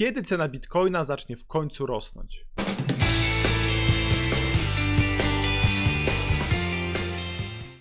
Kiedy cena bitcoina zacznie w końcu rosnąć?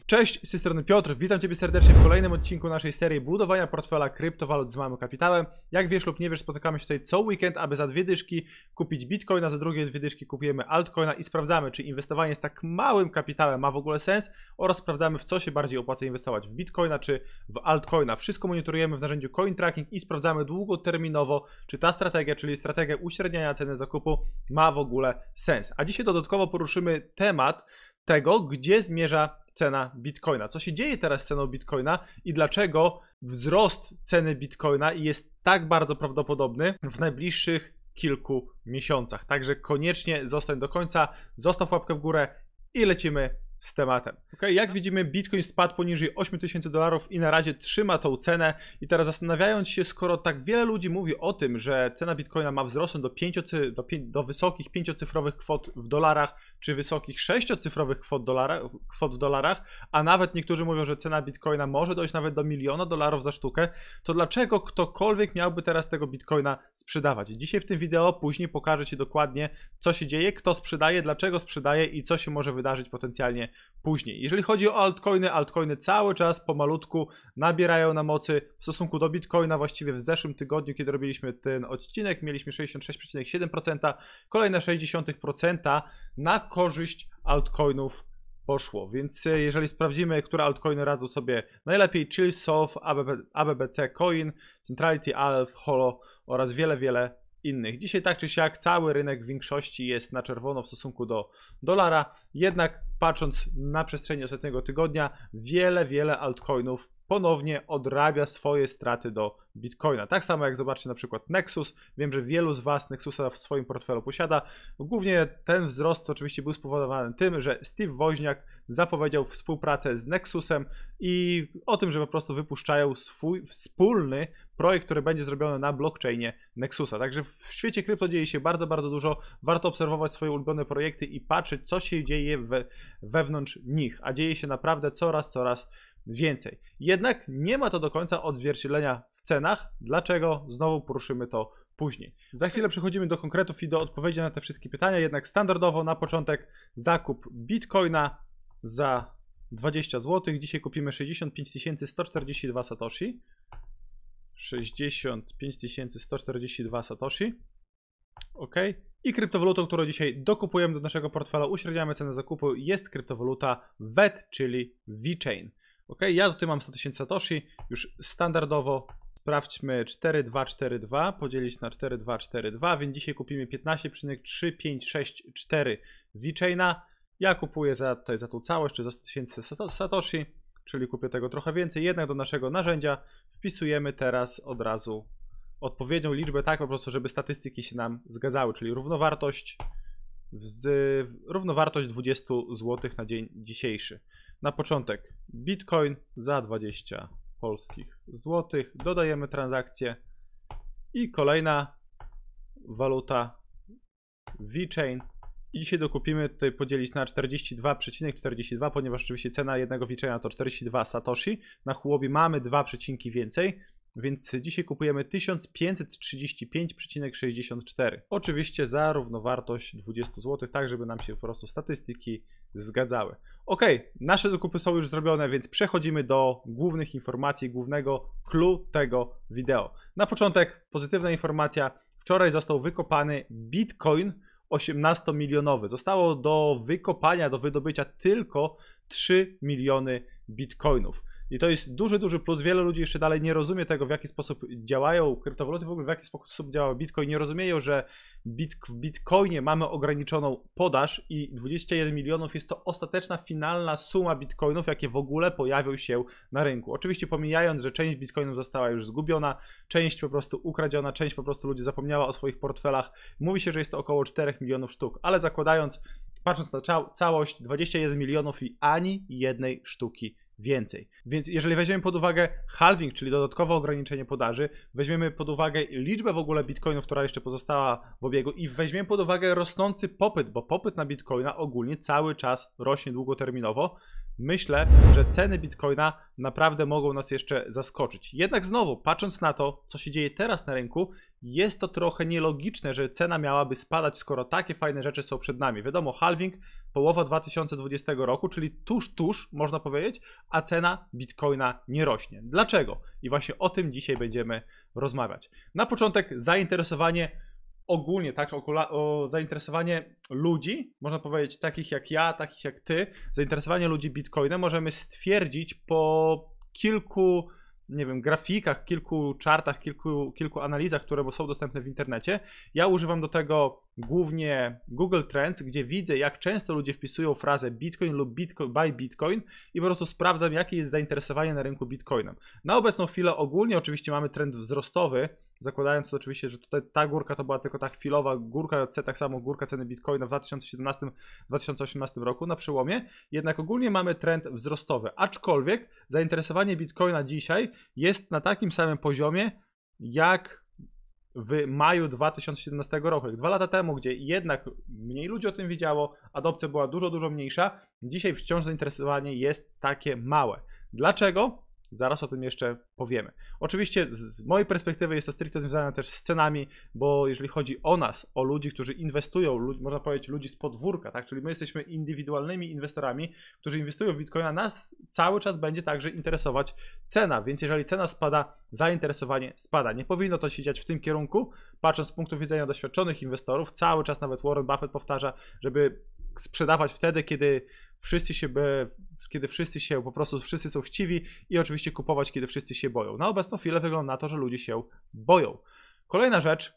Cześć, z strony Piotr, witam Ciebie serdecznie w kolejnym odcinku naszej serii budowania portfela kryptowalut z małym kapitałem. Jak wiesz lub nie wiesz, spotykamy się tutaj co weekend, aby za dwie dyszki kupić bitcoina, za drugie dwie dyszki kupujemy altcoina i sprawdzamy, czy inwestowanie z tak małym kapitałem ma w ogóle sens oraz sprawdzamy, w co się bardziej opłaca inwestować, w bitcoina czy w altcoina. Wszystko monitorujemy w narzędziu coin tracking i sprawdzamy długoterminowo, czy ta strategia, czyli strategia uśredniania ceny zakupu ma w ogóle sens. A dzisiaj dodatkowo poruszymy temat, tego, gdzie zmierza cena bitcoina. Co się dzieje teraz z ceną bitcoina i dlaczego wzrost ceny bitcoina jest tak bardzo prawdopodobny w najbliższych kilku miesiącach. Także koniecznie zostań do końca, zostaw łapkę w górę i lecimy z tematem. Okay, jak widzimy, Bitcoin spadł poniżej 8000 dolarów i na razie trzyma tą cenę. I teraz zastanawiając się, skoro tak wiele ludzi mówi o tym, że cena Bitcoina ma wzrosnąć do, pięciocy, do, pię, do wysokich pięciocyfrowych kwot w dolarach, czy wysokich sześciocyfrowych kwot, dolara, kwot w dolarach, a nawet niektórzy mówią, że cena Bitcoina może dojść nawet do miliona dolarów za sztukę, to dlaczego ktokolwiek miałby teraz tego Bitcoina sprzedawać? Dzisiaj w tym wideo później pokażę Ci dokładnie, co się dzieje, kto sprzedaje, dlaczego sprzedaje i co się może wydarzyć potencjalnie później. Jeżeli chodzi o altcoiny, altcoiny cały czas pomalutku nabierają na mocy w stosunku do bitcoina. Właściwie w zeszłym tygodniu, kiedy robiliśmy ten odcinek, mieliśmy 66,7%, kolejne 60% na korzyść altcoinów poszło. Więc e, jeżeli sprawdzimy, które altcoiny radzą sobie najlepiej, Chillsoft, ABBC Coin, Centrality, Alf, Holo oraz wiele, wiele innych. Dzisiaj tak czy siak cały rynek w większości jest na czerwono w stosunku do dolara, jednak patrząc na przestrzeni ostatniego tygodnia, wiele, wiele altcoinów ponownie odrabia swoje straty do Bitcoina. Tak samo jak zobaczcie na przykład Nexus. Wiem, że wielu z Was Nexusa w swoim portfelu posiada. Głównie ten wzrost oczywiście był spowodowany tym, że Steve Woźniak zapowiedział współpracę z Nexusem i o tym, że po prostu wypuszczają swój wspólny projekt, który będzie zrobiony na blockchainie Nexusa. Także w świecie krypto dzieje się bardzo, bardzo dużo. Warto obserwować swoje ulubione projekty i patrzeć, co się dzieje we, wewnątrz nich, a dzieje się naprawdę coraz, coraz więcej. Jednak nie ma to do końca odzwierciedlenia w cenach, dlaczego znowu poruszymy to później. Za chwilę przechodzimy do konkretów i do odpowiedzi na te wszystkie pytania, jednak standardowo na początek zakup bitcoina za 20 zł. Dzisiaj kupimy 65 142 satoshi. 65 142 satoshi. OK. I kryptowalutą, którą dzisiaj dokupujemy do naszego portfela, uśredniamy cenę zakupu, jest kryptowaluta VET, czyli VeChain. Ok, ja tutaj mam 100 tysięcy Satoshi, już standardowo sprawdźmy 4242 podzielić na 4242, więc dzisiaj kupimy 15,3564 VeChaina. Ja kupuję za, tutaj za tą całość, czy za 100 tysięcy Satoshi, czyli kupię tego trochę więcej. Jednak do naszego narzędzia wpisujemy teraz od razu odpowiednią liczbę, tak po prostu, żeby statystyki się nam zgadzały, czyli równowartość z równowartość 20 zł na dzień dzisiejszy. Na początek Bitcoin za 20 polskich złotych. Dodajemy transakcję i kolejna waluta VeChain. I dzisiaj dokupimy tutaj podzielić na 42,42, ,42, ponieważ oczywiście cena jednego VeChaina to 42 satoshi. Na chłobi mamy dwa przecinki więcej, więc dzisiaj kupujemy 1535,64. Oczywiście za równowartość 20 zł, tak żeby nam się po prostu statystyki zgadzały. Ok, nasze zakupy są już zrobione, więc przechodzimy do głównych informacji, głównego clue tego wideo. Na początek pozytywna informacja. Wczoraj został wykopany Bitcoin 18-milionowy. Zostało do wykopania, do wydobycia tylko 3 miliony bitcoinów. I to jest duży, duży plus. Wiele ludzi jeszcze dalej nie rozumie tego, w jaki sposób działają kryptowaluty, w ogóle w jaki sposób działa Bitcoin. Nie rozumieją, że bit w Bitcoinie mamy ograniczoną podaż i 21 milionów jest to ostateczna, finalna suma Bitcoinów, jakie w ogóle pojawią się na rynku. Oczywiście pomijając, że część Bitcoinów została już zgubiona, część po prostu ukradziona, część po prostu ludzi zapomniała o swoich portfelach. Mówi się, że jest to około 4 milionów sztuk, ale zakładając, patrząc na całość, 21 milionów i ani jednej sztuki więcej. Więc jeżeli weźmiemy pod uwagę halving, czyli dodatkowe ograniczenie podaży, weźmiemy pod uwagę liczbę w ogóle bitcoinów, która jeszcze pozostała w obiegu i weźmiemy pod uwagę rosnący popyt, bo popyt na bitcoina ogólnie cały czas rośnie długoterminowo, myślę, że ceny bitcoina naprawdę mogą nas jeszcze zaskoczyć. Jednak znowu, patrząc na to, co się dzieje teraz na rynku, jest to trochę nielogiczne, że cena miałaby spadać, skoro takie fajne rzeczy są przed nami. Wiadomo, halving połowa 2020 roku, czyli tuż, tuż, można powiedzieć, a cena bitcoina nie rośnie. Dlaczego? I właśnie o tym dzisiaj będziemy rozmawiać. Na początek zainteresowanie ogólnie, tak, o, o, zainteresowanie ludzi, można powiedzieć takich jak ja, takich jak ty, zainteresowanie ludzi bitcoinem możemy stwierdzić po kilku nie wiem, grafikach, kilku czartach, kilku, kilku analizach, które są dostępne w internecie. Ja używam do tego głównie Google Trends, gdzie widzę, jak często ludzie wpisują frazę Bitcoin lub Bitcoin, buy Bitcoin i po prostu sprawdzam, jakie jest zainteresowanie na rynku Bitcoinem. Na obecną chwilę ogólnie oczywiście mamy trend wzrostowy, zakładając oczywiście, że tutaj ta górka to była tylko ta chwilowa górka C, tak samo górka ceny Bitcoina w 2017-2018 roku na przełomie, jednak ogólnie mamy trend wzrostowy, aczkolwiek zainteresowanie Bitcoina dzisiaj jest na takim samym poziomie jak w maju 2017 roku. Jak dwa lata temu, gdzie jednak mniej ludzi o tym wiedziało, adopcja była dużo, dużo mniejsza, dzisiaj wciąż zainteresowanie jest takie małe. Dlaczego? Zaraz o tym jeszcze powiemy. Oczywiście z mojej perspektywy jest to stricte związane też z cenami, bo jeżeli chodzi o nas, o ludzi, którzy inwestują, ludzi, można powiedzieć ludzi z podwórka, tak? czyli my jesteśmy indywidualnymi inwestorami, którzy inwestują w Bitcoina, nas cały czas będzie także interesować cena, więc jeżeli cena spada, zainteresowanie spada. Nie powinno to się dziać w tym kierunku, patrząc z punktu widzenia doświadczonych inwestorów, cały czas nawet Warren Buffett powtarza, żeby sprzedawać wtedy, kiedy wszyscy się by kiedy wszyscy się, po prostu wszyscy są chciwi i oczywiście kupować, kiedy wszyscy się boją. Na obecną chwilę wygląda na to, że ludzie się boją. Kolejna rzecz,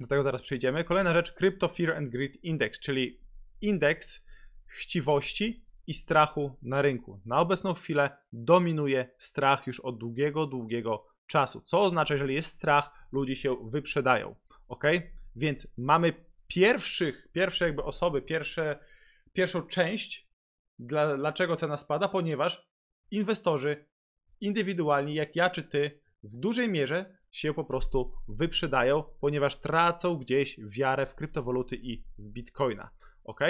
do tego zaraz przejdziemy, kolejna rzecz Crypto Fear and Greed Index, czyli indeks chciwości i strachu na rynku. Na obecną chwilę dominuje strach już od długiego, długiego czasu. Co oznacza, jeżeli jest strach, ludzie się wyprzedają. Ok? Więc mamy pierwszych, pierwsze jakby osoby, pierwsze, pierwszą część dla, dlaczego cena spada? Ponieważ inwestorzy indywidualni, jak ja czy ty, w dużej mierze się po prostu wyprzedają, ponieważ tracą gdzieś wiarę w kryptowaluty i w bitcoina. Ok?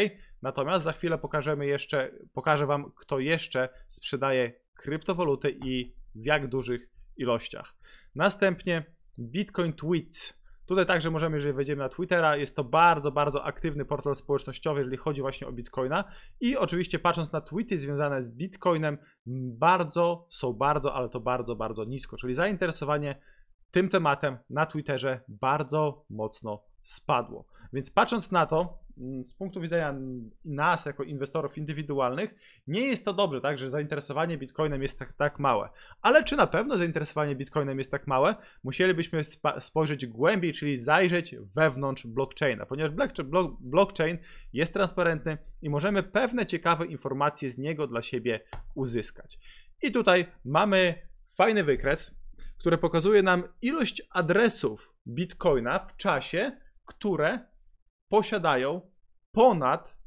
Natomiast za chwilę pokażemy jeszcze, pokażę Wam, kto jeszcze sprzedaje kryptowaluty i w jak dużych ilościach. Następnie Bitcoin Tweets. Tutaj także możemy, jeżeli wejdziemy na Twittera, jest to bardzo, bardzo aktywny portal społecznościowy, jeżeli chodzi właśnie o Bitcoina. I oczywiście patrząc na tweety związane z Bitcoinem, bardzo, są bardzo, ale to bardzo, bardzo nisko. Czyli zainteresowanie tym tematem na Twitterze bardzo mocno spadło. Więc patrząc na to, Mm, z punktu widzenia nas, jako inwestorów indywidualnych, nie jest to dobrze, tak, że zainteresowanie bitcoinem jest tak, tak małe. Ale czy na pewno zainteresowanie bitcoinem jest tak małe? Musielibyśmy spojrzeć głębiej, czyli zajrzeć wewnątrz blockchaina, ponieważ blockchain jest transparentny i możemy pewne ciekawe informacje z niego dla siebie uzyskać. I tutaj mamy fajny wykres, który pokazuje nam ilość adresów bitcoina w czasie, które posiadają ponad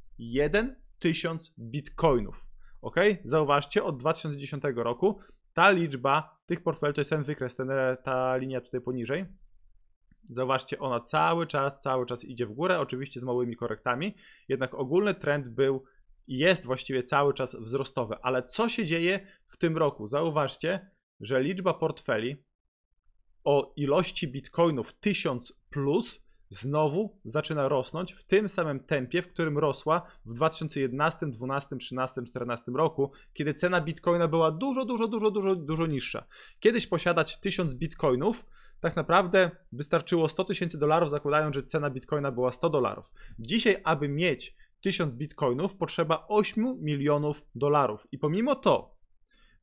1000 bitcoinów. Ok? Zauważcie, od 2010 roku ta liczba tych portfeli, to jest ten wykres, ten, e, ta linia tutaj poniżej. Zauważcie, ona cały czas, cały czas idzie w górę, oczywiście z małymi korektami, jednak ogólny trend był jest właściwie cały czas wzrostowy. Ale co się dzieje w tym roku? Zauważcie, że liczba portfeli o ilości bitcoinów 1000 plus znowu zaczyna rosnąć w tym samym tempie, w którym rosła w 2011, 2012, 2013, 2014 roku, kiedy cena bitcoina była dużo, dużo, dużo, dużo, dużo niższa. Kiedyś posiadać 1000 bitcoinów tak naprawdę wystarczyło 100 tysięcy dolarów, zakładając, że cena bitcoina była 100 dolarów. Dzisiaj, aby mieć 1000 bitcoinów, potrzeba 8 milionów dolarów. I pomimo to,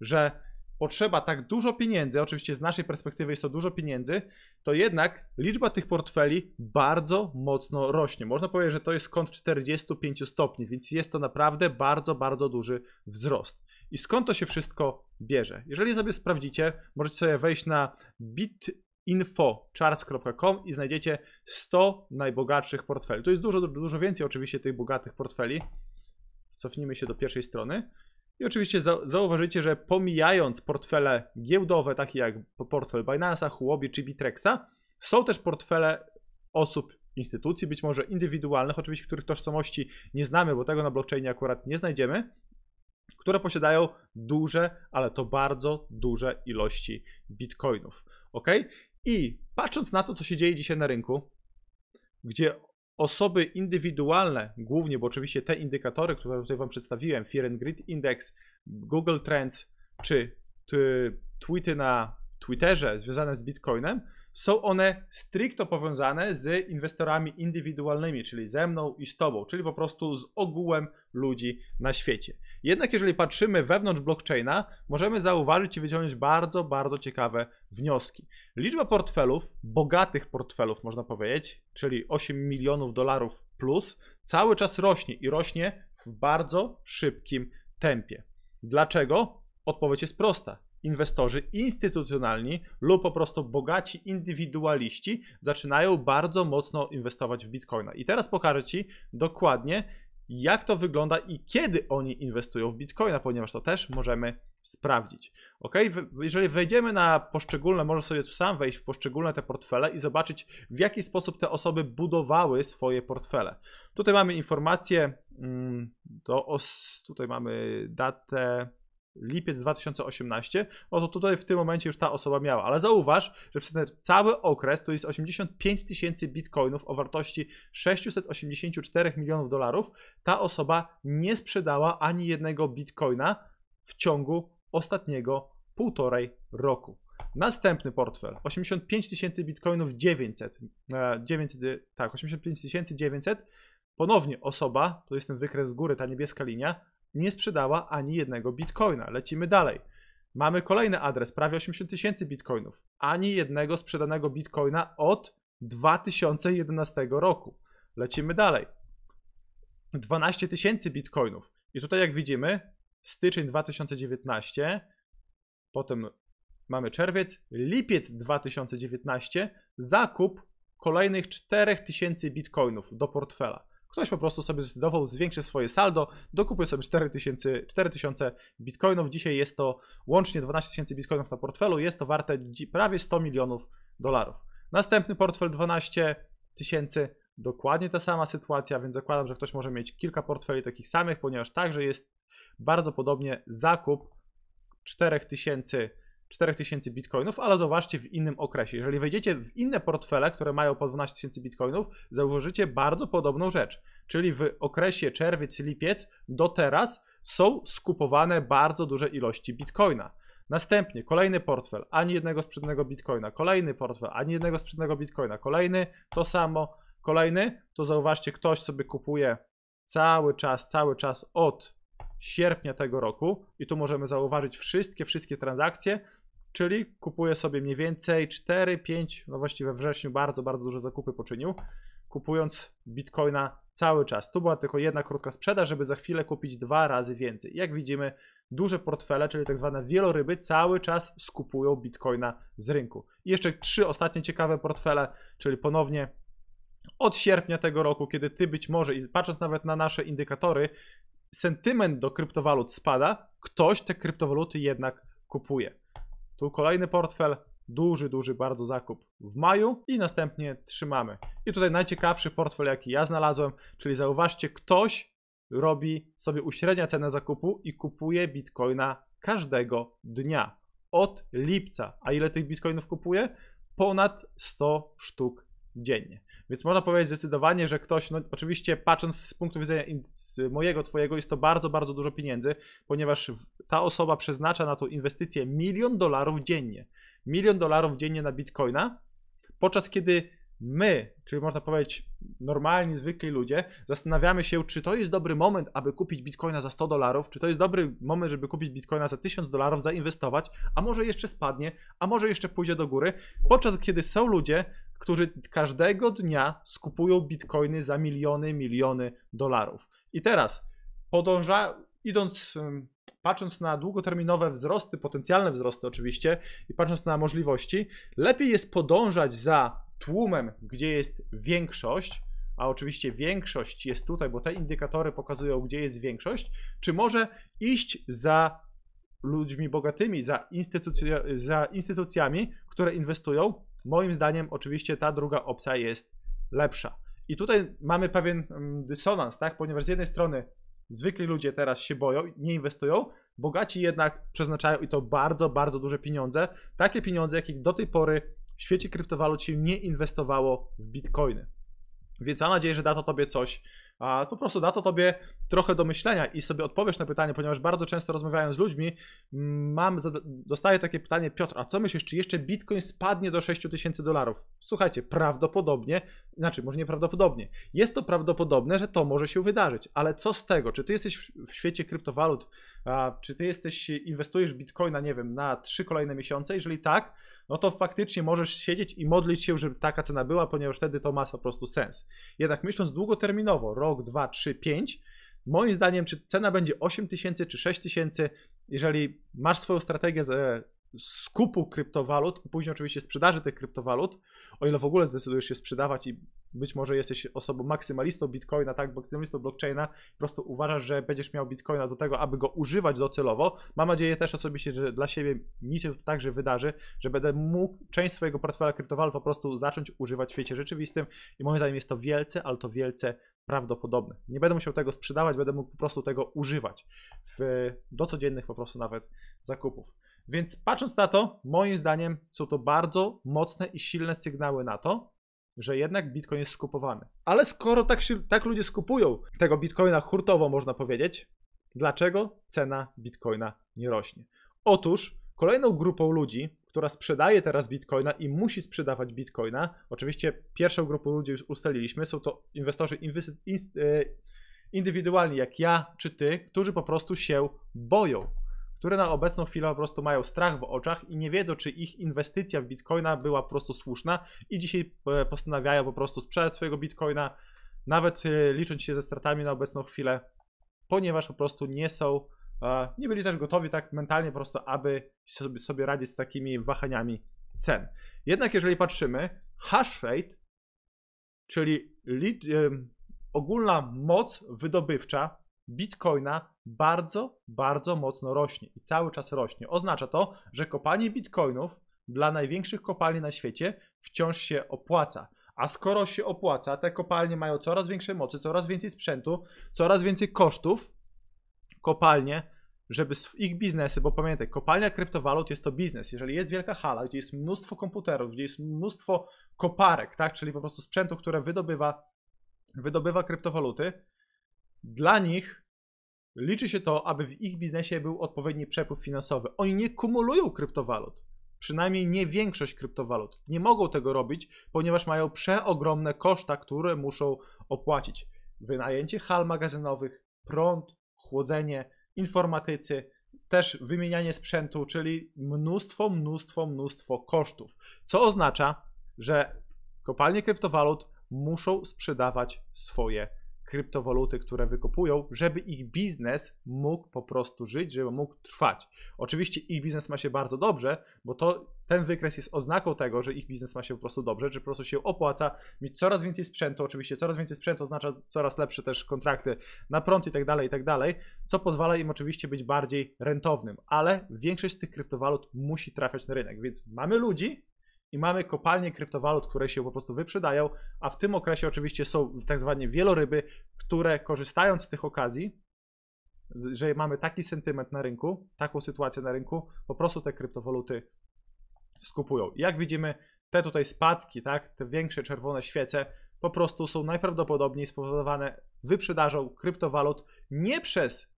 że potrzeba tak dużo pieniędzy, oczywiście z naszej perspektywy jest to dużo pieniędzy, to jednak liczba tych portfeli bardzo mocno rośnie. Można powiedzieć, że to jest kąt 45 stopni, więc jest to naprawdę bardzo, bardzo duży wzrost. I skąd to się wszystko bierze? Jeżeli sobie sprawdzicie, możecie sobie wejść na bit i znajdziecie 100 najbogatszych portfeli. To jest dużo, dużo więcej oczywiście tych bogatych portfeli. Cofnijmy się do pierwszej strony. I oczywiście zauważycie, że pomijając portfele giełdowe, takie jak portfel Binance'a, Huobi czy Bitrexa, są też portfele osób, instytucji, być może indywidualnych, oczywiście których tożsamości nie znamy, bo tego na blockchainie akurat nie znajdziemy, które posiadają duże, ale to bardzo duże ilości bitcoinów. Ok? I patrząc na to, co się dzieje dzisiaj na rynku, gdzie Osoby indywidualne, głównie, bo oczywiście te indykatory, które tutaj Wam przedstawiłem, Fear and Greed Index, Google Trends czy tweety na Twitterze związane z Bitcoinem, są one stricto powiązane z inwestorami indywidualnymi, czyli ze mną i z tobą, czyli po prostu z ogółem ludzi na świecie. Jednak jeżeli patrzymy wewnątrz blockchaina, możemy zauważyć i wyciągnąć bardzo, bardzo ciekawe wnioski. Liczba portfelów, bogatych portfelów można powiedzieć, czyli 8 milionów dolarów plus, cały czas rośnie i rośnie w bardzo szybkim tempie. Dlaczego? Odpowiedź jest prosta inwestorzy instytucjonalni lub po prostu bogaci indywidualiści zaczynają bardzo mocno inwestować w bitcoina. I teraz pokażę Ci dokładnie, jak to wygląda i kiedy oni inwestują w bitcoina, ponieważ to też możemy sprawdzić. Ok, jeżeli wejdziemy na poszczególne, można sobie sam wejść w poszczególne te portfele i zobaczyć, w jaki sposób te osoby budowały swoje portfele. Tutaj mamy informacje, to mm, os, tutaj mamy datę lipiec 2018, oto no tutaj w tym momencie już ta osoba miała. Ale zauważ, że przez ten cały okres to jest 85 tysięcy bitcoinów o wartości 684 milionów dolarów. Ta osoba nie sprzedała ani jednego bitcoina w ciągu ostatniego półtorej roku. Następny portfel 85 tysięcy bitcoinów 900, 900 e, tak 85 tysięcy 900 ponownie osoba, to jest ten wykres z góry, ta niebieska linia nie sprzedała ani jednego bitcoina. Lecimy dalej. Mamy kolejny adres, prawie 80 tysięcy bitcoinów. Ani jednego sprzedanego bitcoina od 2011 roku. Lecimy dalej. 12 tysięcy bitcoinów. I tutaj jak widzimy, styczeń 2019, potem mamy czerwiec, lipiec 2019, zakup kolejnych 4000 bitcoinów do portfela. Ktoś po prostu sobie zdecydował, zwiększy swoje saldo, dokupił sobie 4000, 4000 bitcoinów. Dzisiaj jest to łącznie 12 tysięcy bitcoinów na portfelu. Jest to warte prawie 100 milionów dolarów. Następny portfel 12 tysięcy dokładnie ta sama sytuacja, więc zakładam, że ktoś może mieć kilka portfeli takich samych, ponieważ także jest bardzo podobnie zakup 4000 4000 bitcoinów, ale zauważcie w innym okresie. Jeżeli wejdziecie w inne portfele, które mają po 12 tysięcy bitcoinów, zauważycie bardzo podobną rzecz. Czyli w okresie czerwiec, lipiec do teraz są skupowane bardzo duże ilości bitcoina. Następnie kolejny portfel, ani jednego sprzednego bitcoina, kolejny portfel, ani jednego sprzednego bitcoina, kolejny to samo, kolejny to zauważcie, ktoś sobie kupuje cały czas, cały czas od sierpnia tego roku i tu możemy zauważyć wszystkie, wszystkie transakcje czyli kupuje sobie mniej więcej 4-5, no właściwie we wrześniu bardzo, bardzo duże zakupy poczynił, kupując bitcoina cały czas. Tu była tylko jedna krótka sprzedaż, żeby za chwilę kupić dwa razy więcej. Jak widzimy, duże portfele, czyli tak zwane wieloryby, cały czas skupują bitcoina z rynku. I jeszcze trzy ostatnie ciekawe portfele, czyli ponownie od sierpnia tego roku, kiedy ty być może, i patrząc nawet na nasze indykatory, sentyment do kryptowalut spada, ktoś te kryptowaluty jednak kupuje. Tu kolejny portfel, duży, duży bardzo zakup w maju i następnie trzymamy. I tutaj najciekawszy portfel, jaki ja znalazłem, czyli zauważcie, ktoś robi sobie uśrednia cenę zakupu i kupuje bitcoina każdego dnia od lipca. A ile tych bitcoinów kupuje? Ponad 100 sztuk dziennie. Więc można powiedzieć zdecydowanie, że ktoś, no oczywiście patrząc z punktu widzenia z mojego, twojego, jest to bardzo, bardzo dużo pieniędzy, ponieważ ta osoba przeznacza na tą inwestycję milion dolarów dziennie. Milion dolarów dziennie na bitcoina, podczas kiedy my, czyli można powiedzieć normalni, zwykli ludzie, zastanawiamy się, czy to jest dobry moment, aby kupić bitcoina za 100 dolarów, czy to jest dobry moment, żeby kupić bitcoina za 1000 dolarów, zainwestować, a może jeszcze spadnie, a może jeszcze pójdzie do góry, podczas kiedy są ludzie, którzy każdego dnia skupują bitcoiny za miliony, miliony dolarów. I teraz podąża, idąc, patrząc na długoterminowe wzrosty, potencjalne wzrosty oczywiście, i patrząc na możliwości, lepiej jest podążać za tłumem, gdzie jest większość, a oczywiście większość jest tutaj, bo te indykatory pokazują, gdzie jest większość, czy może iść za ludźmi bogatymi, za, instytucja, za instytucjami, które inwestują Moim zdaniem, oczywiście, ta druga opcja jest lepsza. I tutaj mamy pewien mm, dysonans, tak? Ponieważ z jednej strony zwykli ludzie teraz się boją, nie inwestują, bogaci jednak przeznaczają i to bardzo, bardzo duże pieniądze. Takie pieniądze, jakich do tej pory w świecie kryptowalut się nie inwestowało w bitcoiny. Więc mam nadzieję, że da to tobie coś a po prostu da to tobie trochę do myślenia i sobie odpowiesz na pytanie, ponieważ bardzo często rozmawiając z ludźmi, mm, mam, dostaję takie pytanie, Piotr, a co myślisz, czy jeszcze Bitcoin spadnie do 6 tysięcy dolarów? Słuchajcie, prawdopodobnie, znaczy może nieprawdopodobnie, jest to prawdopodobne, że to może się wydarzyć, ale co z tego? Czy ty jesteś w świecie kryptowalut, a, czy ty jesteś, inwestujesz bitcoina, nie wiem, na trzy kolejne miesiące? Jeżeli tak, no to faktycznie możesz siedzieć i modlić się, żeby taka cena była, ponieważ wtedy to ma po prostu sens. Jednak myśląc długoterminowo, rok, dwa, trzy, pięć, moim zdaniem, czy cena będzie 8 tysięcy czy 6 tysięcy, jeżeli masz swoją strategię skupu kryptowalut, później oczywiście sprzedaży tych kryptowalut, o ile w ogóle zdecydujesz się sprzedawać i być może jesteś osobą maksymalistą bitcoina, tak, maksymalistą blockchaina, po prostu uważasz, że będziesz miał bitcoina do tego, aby go używać docelowo. Mam nadzieję też osobiście, że dla siebie mi się to także wydarzy, że będę mógł część swojego portfela kryptowalut po prostu zacząć używać w świecie rzeczywistym i moim zdaniem jest to wielce, ale to wielce prawdopodobne. Nie będę musiał tego sprzedawać, będę mógł po prostu tego używać w, do codziennych po prostu nawet zakupów. Więc patrząc na to, moim zdaniem są to bardzo mocne i silne sygnały na to, że jednak bitcoin jest skupowany. Ale skoro tak, się, tak ludzie skupują tego bitcoina hurtowo, można powiedzieć, dlaczego cena bitcoina nie rośnie? Otóż kolejną grupą ludzi, która sprzedaje teraz bitcoina i musi sprzedawać bitcoina, oczywiście pierwszą grupą ludzi już ustaliliśmy, są to inwestorzy e, indywidualni jak ja czy ty, którzy po prostu się boją które na obecną chwilę po prostu mają strach w oczach i nie wiedzą, czy ich inwestycja w bitcoina była po prostu słuszna i dzisiaj e, postanawiają po prostu sprzedać swojego bitcoina, nawet e, licząc się ze stratami na obecną chwilę, ponieważ po prostu nie są, e, nie byli też gotowi tak mentalnie po prostu, aby sobie radzić z takimi wahaniami cen. Jednak jeżeli patrzymy, hash rate, czyli ogólna moc wydobywcza Bitcoina bardzo, bardzo mocno rośnie i cały czas rośnie. Oznacza to, że kopanie bitcoinów dla największych kopalni na świecie wciąż się opłaca. A skoro się opłaca, te kopalnie mają coraz większe mocy, coraz więcej sprzętu, coraz więcej kosztów. Kopalnie, żeby ich biznesy, bo pamiętaj, kopalnia kryptowalut jest to biznes. Jeżeli jest wielka hala, gdzie jest mnóstwo komputerów, gdzie jest mnóstwo koparek, tak, czyli po prostu sprzętu, które wydobywa, wydobywa kryptowaluty, dla nich liczy się to, aby w ich biznesie był odpowiedni przepływ finansowy. Oni nie kumulują kryptowalut. Przynajmniej nie większość kryptowalut. Nie mogą tego robić, ponieważ mają przeogromne koszta, które muszą opłacić. Wynajęcie hal magazynowych, prąd, chłodzenie, informatycy, też wymienianie sprzętu, czyli mnóstwo, mnóstwo, mnóstwo kosztów. Co oznacza, że kopalnie kryptowalut muszą sprzedawać swoje kryptowaluty, które wykopują, żeby ich biznes mógł po prostu żyć, żeby mógł trwać. Oczywiście ich biznes ma się bardzo dobrze, bo to ten wykres jest oznaką tego, że ich biznes ma się po prostu dobrze, że po prostu się opłaca mieć coraz więcej sprzętu. Oczywiście coraz więcej sprzętu oznacza coraz lepsze też kontrakty na prąd i tak dalej, i tak dalej, co pozwala im oczywiście być bardziej rentownym, ale większość z tych kryptowalut musi trafiać na rynek, więc mamy ludzi, i mamy kopalnie kryptowalut, które się po prostu wyprzedają, a w tym okresie oczywiście są tak zwane wieloryby, które korzystając z tych okazji, że mamy taki sentyment na rynku, taką sytuację na rynku, po prostu te kryptowaluty skupują. jak widzimy, te tutaj spadki, tak, te większe czerwone świece po prostu są najprawdopodobniej spowodowane wyprzedażą kryptowalut nie przez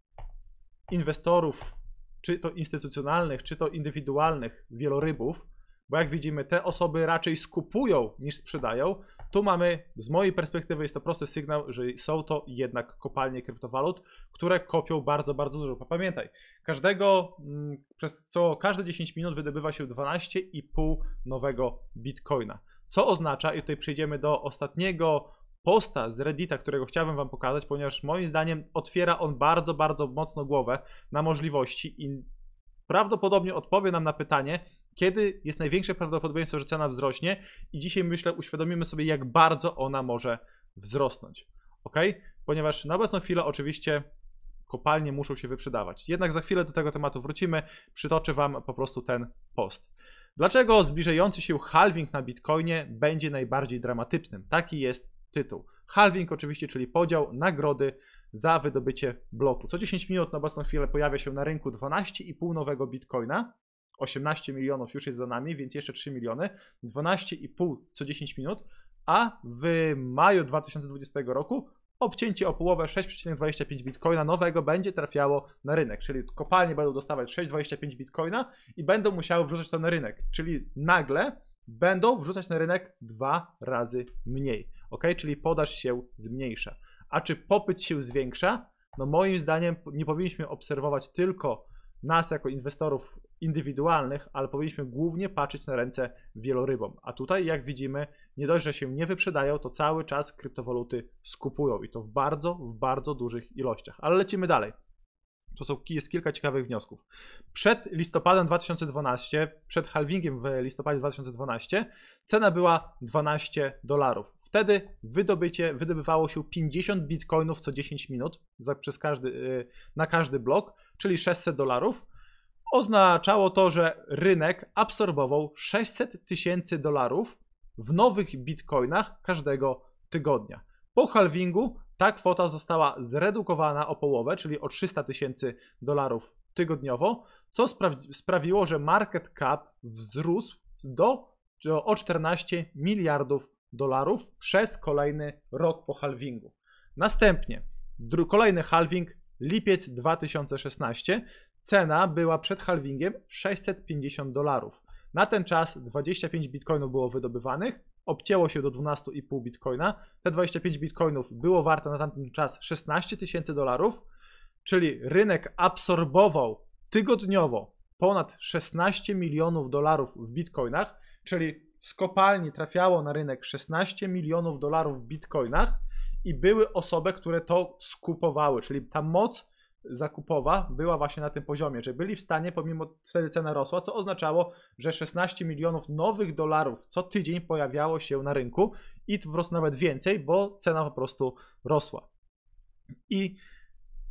inwestorów, czy to instytucjonalnych, czy to indywidualnych wielorybów, bo jak widzimy, te osoby raczej skupują niż sprzedają. Tu mamy, z mojej perspektywy, jest to prosty sygnał, że są to jednak kopalnie kryptowalut, które kopią bardzo, bardzo dużo. Pamiętaj, każdego, mm, przez co każde 10 minut wydobywa się 12,5 nowego bitcoina. Co oznacza, i tutaj przejdziemy do ostatniego posta z Reddita, którego chciałbym Wam pokazać, ponieważ moim zdaniem otwiera on bardzo, bardzo mocno głowę na możliwości i prawdopodobnie odpowie nam na pytanie, kiedy jest największe prawdopodobieństwo, że cena wzrośnie i dzisiaj myślę, uświadomimy sobie, jak bardzo ona może wzrosnąć. Ok? Ponieważ na obecną chwilę oczywiście kopalnie muszą się wyprzedawać. Jednak za chwilę do tego tematu wrócimy, przytoczę Wam po prostu ten post. Dlaczego zbliżający się halving na Bitcoinie będzie najbardziej dramatycznym? Taki jest tytuł. Halving oczywiście, czyli podział nagrody za wydobycie bloku. Co 10 minut na obecną chwilę pojawia się na rynku 12,5 nowego Bitcoina, 18 milionów już jest za nami, więc jeszcze 3 miliony, 12,5 co 10 minut, a w maju 2020 roku obcięcie o połowę 6,25 bitcoina nowego będzie trafiało na rynek, czyli kopalnie będą dostawać 6,25 bitcoina i będą musiały wrzucać to na rynek, czyli nagle będą wrzucać na rynek dwa razy mniej, ok? Czyli podaż się zmniejsza. A czy popyt się zwiększa? No moim zdaniem nie powinniśmy obserwować tylko nas jako inwestorów indywidualnych, ale powinniśmy głównie patrzeć na ręce wielorybom. A tutaj, jak widzimy, nie dość, że się nie wyprzedają, to cały czas kryptowaluty skupują i to w bardzo, w bardzo dużych ilościach. Ale lecimy dalej. To są, jest kilka ciekawych wniosków. Przed listopadem 2012, przed halvingiem w listopadzie 2012, cena była 12 dolarów. Wtedy wydobycie, wydobywało się 50 bitcoinów co 10 minut za, przez każdy, y, na każdy blok, czyli 600 dolarów. Oznaczało to, że rynek absorbował 600 tysięcy dolarów w nowych bitcoinach każdego tygodnia. Po halvingu ta kwota została zredukowana o połowę, czyli o 300 tysięcy dolarów tygodniowo, co sprawi sprawiło, że market cap wzrósł do o 14 miliardów dolarów przez kolejny rok po halvingu. Następnie kolejny halving, lipiec 2016, Cena była przed halvingiem 650 dolarów. Na ten czas 25 bitcoinów było wydobywanych, obcięło się do 12,5 bitcoina. Te 25 bitcoinów było warte na tamten czas 16 tysięcy dolarów, czyli rynek absorbował tygodniowo ponad 16 milionów dolarów w bitcoinach, czyli z kopalni trafiało na rynek 16 milionów dolarów w bitcoinach i były osoby, które to skupowały, czyli ta moc zakupowa była właśnie na tym poziomie, że byli w stanie, pomimo wtedy cena rosła, co oznaczało, że 16 milionów nowych dolarów co tydzień pojawiało się na rynku i po prostu nawet więcej, bo cena po prostu rosła. I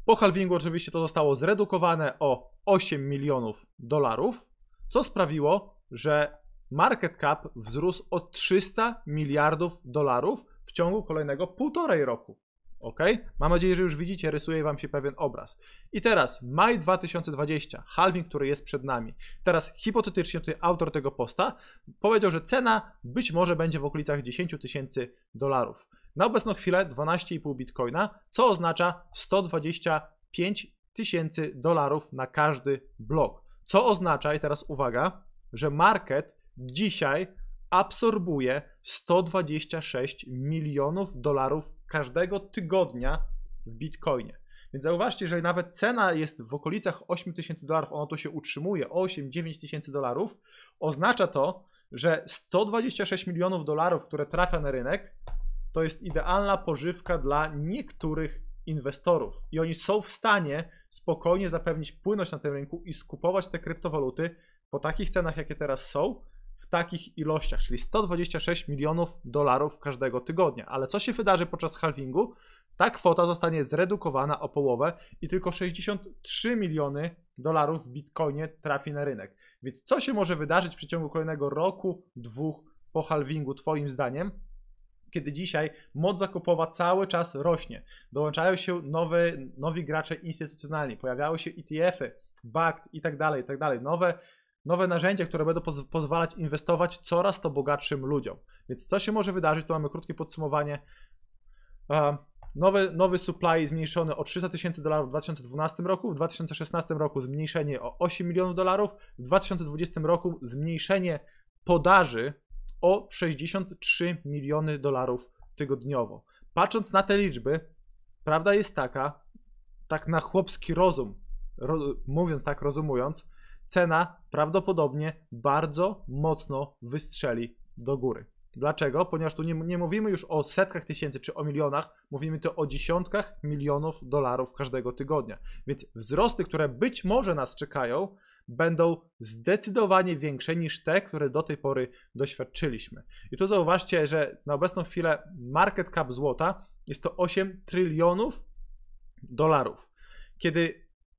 po halvingu oczywiście to zostało zredukowane o 8 milionów dolarów, co sprawiło, że market cap wzrósł o 300 miliardów dolarów w ciągu kolejnego półtorej roku. Ok? Mam nadzieję, że już widzicie, rysuje Wam się pewien obraz. I teraz maj 2020, halving, który jest przed nami. Teraz hipotetycznie tutaj autor tego posta powiedział, że cena być może będzie w okolicach 10 tysięcy dolarów. Na obecną chwilę 12,5 bitcoina, co oznacza 125 tysięcy dolarów na każdy blok. Co oznacza, i teraz uwaga, że market dzisiaj absorbuje 126 milionów dolarów każdego tygodnia w bitcoinie. Więc zauważcie, że nawet cena jest w okolicach 8 tysięcy dolarów, ono tu się utrzymuje, 8-9 tysięcy dolarów, oznacza to, że 126 milionów dolarów, które trafia na rynek, to jest idealna pożywka dla niektórych inwestorów. I oni są w stanie spokojnie zapewnić płynność na tym rynku i skupować te kryptowaluty po takich cenach, jakie teraz są, w takich ilościach, czyli 126 milionów dolarów każdego tygodnia. Ale co się wydarzy podczas halvingu? Ta kwota zostanie zredukowana o połowę i tylko 63 miliony dolarów w bitcoinie trafi na rynek. Więc co się może wydarzyć w przeciągu kolejnego roku, dwóch po halvingu, Twoim zdaniem? Kiedy dzisiaj moc zakupowa cały czas rośnie, dołączają się nowe, nowi gracze instytucjonalni, pojawiały się ETF-y, BACT i tak dalej, i tak dalej, nowe nowe narzędzia, które będą poz pozwalać inwestować coraz to bogatszym ludziom. Więc co się może wydarzyć, Tu mamy krótkie podsumowanie. nowy, nowy supply zmniejszony o 300 tysięcy dolarów w 2012 roku, w 2016 roku zmniejszenie o 8 milionów dolarów, w 2020 roku zmniejszenie podaży o 63 miliony dolarów tygodniowo. Patrząc na te liczby, prawda jest taka, tak na chłopski rozum, ro, mówiąc tak, rozumując, cena prawdopodobnie bardzo mocno wystrzeli do góry. Dlaczego? Ponieważ tu nie, nie, mówimy już o setkach tysięcy czy o milionach, mówimy tu o dziesiątkach milionów dolarów każdego tygodnia. Więc wzrosty, które być może nas czekają, będą zdecydowanie większe niż te, które do tej pory doświadczyliśmy. I tu zauważcie, że na obecną chwilę market cap złota jest to 8 trylionów dolarów. Kiedy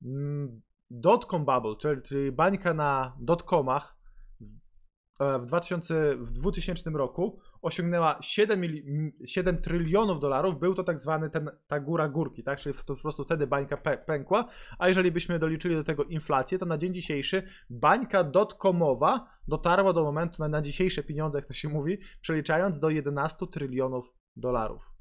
mm, dotcom bubble, czyli bańka na dotcomach e, w, 2000, w 2000 roku osiągnęła 7, 7 trylionów dolarów, był to tak zwany ten, ta góra górki, tak? Czyli to po prostu wtedy bańka pękła, a jeżeli byśmy doliczyli do tego inflację, to na dzień dzisiejszy bańka dotcomowa dotarła do momentu na, na dzisiejsze pieniądze, jak to się mówi, przeliczając do 11 trylionów dolarów.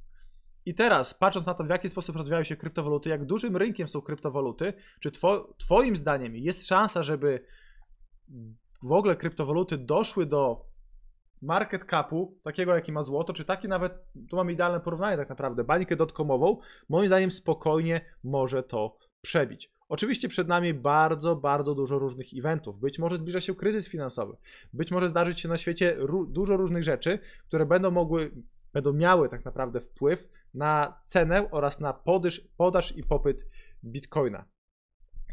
I teraz, patrząc na to, w jaki sposób rozwijają się kryptowaluty, jak dużym rynkiem są kryptowaluty, czy two, Twoim zdaniem jest szansa, żeby w ogóle kryptowaluty doszły do market capu, takiego jaki ma złoto, czy taki nawet, tu mam idealne porównanie tak naprawdę, bańkę dotkomową, moim zdaniem spokojnie może to przebić. Oczywiście przed nami bardzo, bardzo dużo różnych eventów. Być może zbliża się kryzys finansowy, być może zdarzyć się na świecie dużo różnych rzeczy, które będą mogły, będą miały tak naprawdę wpływ na cenę oraz na podyż, podaż i popyt bitcoina.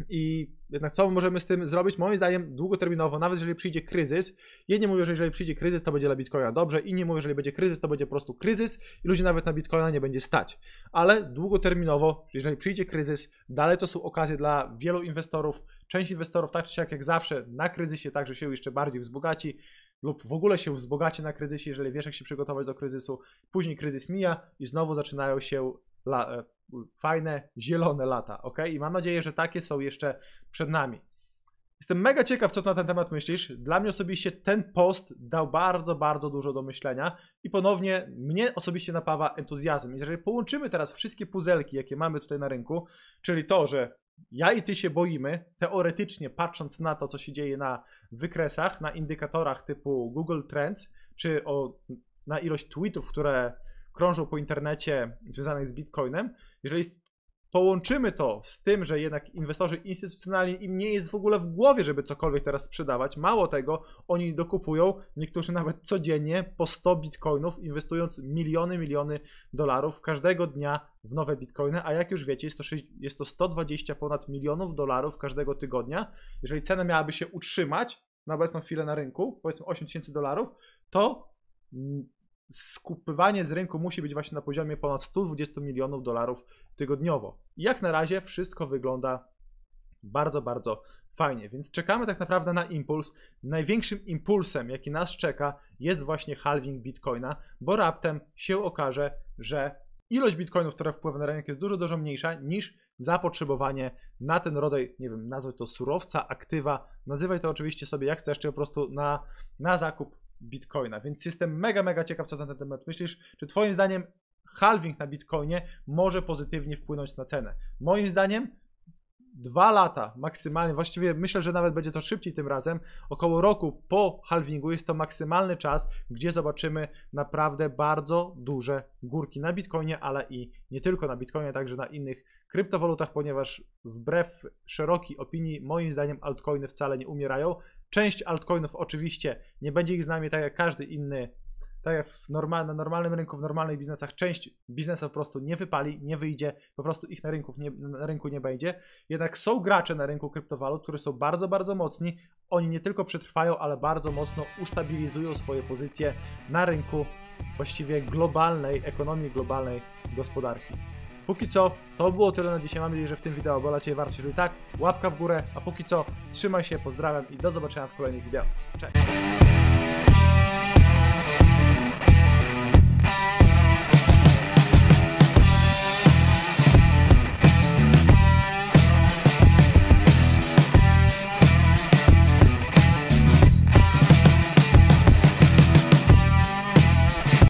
I jednak co możemy z tym zrobić? Moim zdaniem długoterminowo, nawet jeżeli przyjdzie kryzys, jedni mówią, że jeżeli przyjdzie kryzys, to będzie dla Bitcoina dobrze, inni mówią, że jeżeli będzie kryzys, to będzie po prostu kryzys i ludzi nawet na Bitcoina nie będzie stać. Ale długoterminowo, jeżeli przyjdzie kryzys, dalej to są okazje dla wielu inwestorów. Część inwestorów tak czy siak jak zawsze na kryzysie także się jeszcze bardziej wzbogaci, lub w ogóle się wzbogacie na kryzysie, jeżeli wiesz, jak się przygotować do kryzysu. Później kryzys mija i znowu zaczynają się la, e, fajne, zielone lata, ok? I mam nadzieję, że takie są jeszcze przed nami. Jestem mega ciekaw, co na ten temat myślisz. Dla mnie osobiście ten post dał bardzo, bardzo dużo do myślenia i ponownie mnie osobiście napawa entuzjazm. Jeżeli połączymy teraz wszystkie puzelki, jakie mamy tutaj na rynku, czyli to, że ja i ty się boimy, teoretycznie patrząc na to, co się dzieje na wykresach, na indykatorach typu Google Trends, czy o, na ilość tweetów, które krążą po internecie związanych z Bitcoinem, jeżeli połączymy to z tym, że jednak inwestorzy instytucjonalni im nie jest w ogóle w głowie, żeby cokolwiek teraz sprzedawać. Mało tego, oni dokupują, niektórzy nawet codziennie po 100 bitcoinów, inwestując miliony, miliony dolarów każdego dnia w nowe bitcoiny, a jak już wiecie, jest to, 6, jest to 120 ponad milionów dolarów każdego tygodnia. Jeżeli cena miałaby się utrzymać na obecną chwilę na rynku, powiedzmy 8 tysięcy dolarów, to skupywanie z rynku musi być właśnie na poziomie ponad 120 milionów dolarów tygodniowo. I jak na razie wszystko wygląda bardzo, bardzo fajnie, więc czekamy tak naprawdę na impuls. Największym impulsem, jaki nas czeka, jest właśnie halving bitcoina, bo raptem się okaże, że ilość bitcoinów, która wpływa na rynek, jest dużo, dużo mniejsza niż zapotrzebowanie na ten rodzaj, nie wiem, nazwę to surowca, aktywa, nazywaj to oczywiście sobie jak chcesz, czy po prostu na, na zakup Bitcoina. Więc jestem mega, mega ciekaw, co na ten temat myślisz. Czy Twoim zdaniem halving na Bitcoinie może pozytywnie wpłynąć na cenę? Moim zdaniem dwa lata maksymalnie, właściwie myślę, że nawet będzie to szybciej tym razem, około roku po halvingu jest to maksymalny czas, gdzie zobaczymy naprawdę bardzo duże górki na Bitcoinie, ale i nie tylko na Bitcoinie, także na innych kryptowalutach, ponieważ wbrew szerokiej opinii, moim zdaniem altcoiny wcale nie umierają, Część altcoinów oczywiście nie będzie ich z nami tak jak każdy inny, tak jak w normal, na normalnym rynku, w normalnych biznesach. Część biznesa po prostu nie wypali, nie wyjdzie, po prostu ich na rynku nie, na rynku nie będzie. Jednak są gracze na rynku kryptowalut, którzy są bardzo, bardzo mocni. Oni nie tylko przetrwają, ale bardzo mocno ustabilizują swoje pozycje na rynku właściwie globalnej ekonomii, globalnej gospodarki. Póki co, to było tyle na dzisiaj. Mam nadzieję, że w tym wideo bola Cię warto, jeżeli tak, łapka w górę, a póki co, trzymaj się, pozdrawiam i do zobaczenia w kolejnych wideo. Cześć!